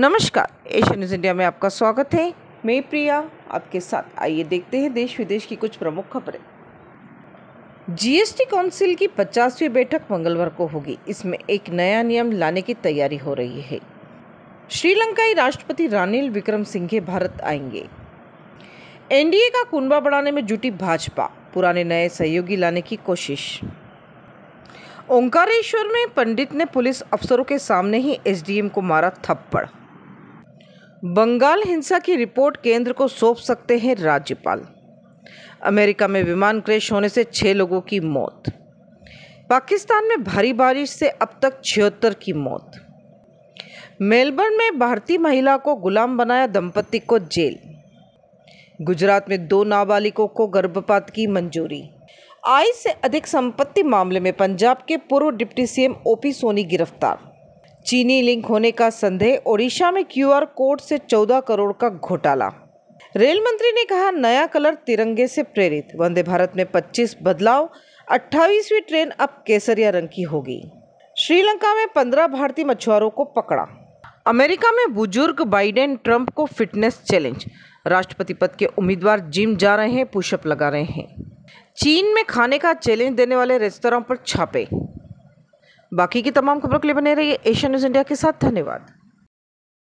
नमस्कार Asia news India में आपका स्वागत है मैं प्रिया आपके साथ आइए देखते हैं देश विदेश की कुछ प्रमुख खबरें जीएसटी काउंसिल की 50वीं बैठक मंगलवार को होगी इसमें एक नया नियम लाने की तैयारी हो रही है श्रीलंकाई राष्ट्रपति रानिल विक्रम सिंघे भारत आएंगे एनडीए का कुनबा बढ़ाने में जुटी भाजपा पुराने नए सहयोगी लाने की कोशिश ओंकारेश्वर में पंडित ने पुलिस अफसरों के सामने ही एसडीएम को मारा थप्पड़ बंगाल हिंसा की रिपोर्ट केंद्र को सौंप सकते हैं राज्यपाल अमेरिका में विमान क्रैश होने से छः लोगों की मौत पाकिस्तान में भारी बारिश से अब तक छिहत्तर की मौत मेलबर्न में भारतीय महिला को गुलाम बनाया दंपति को जेल गुजरात में दो नाबालिगों को गर्भपात की मंजूरी आय से अधिक संपत्ति मामले में पंजाब के पूर्व डिप्टी सीएम ओपी सोनी गिरफ्तार चीनी लिंक होने का संदेह ओडिशा में क्यूआर कोड से 14 करोड़ का घोटाला रेल मंत्री ने कहा नया कलर तिरंगे से प्रेरित वंदे भारत में 25 बदलाव 28वीं ट्रेन अब केसरिया रंग की होगी श्रीलंका में 15 भारतीय मछुआरों को पकड़ा अमेरिका में बुजुर्ग बाइडेन ट्रंप को फिटनेस चैलेंज राष्ट्रपति पद के उम्मीदवार जिम जा रहे हैं पुशअप लगा रहे हैं चीन में खाने का चैलेंज देने वाले रेस्तरां पर छापे बाकी की तमाम खबरों के लिए बने रहिए एशिया न्यूज़ इंडिया के साथ धन्यवाद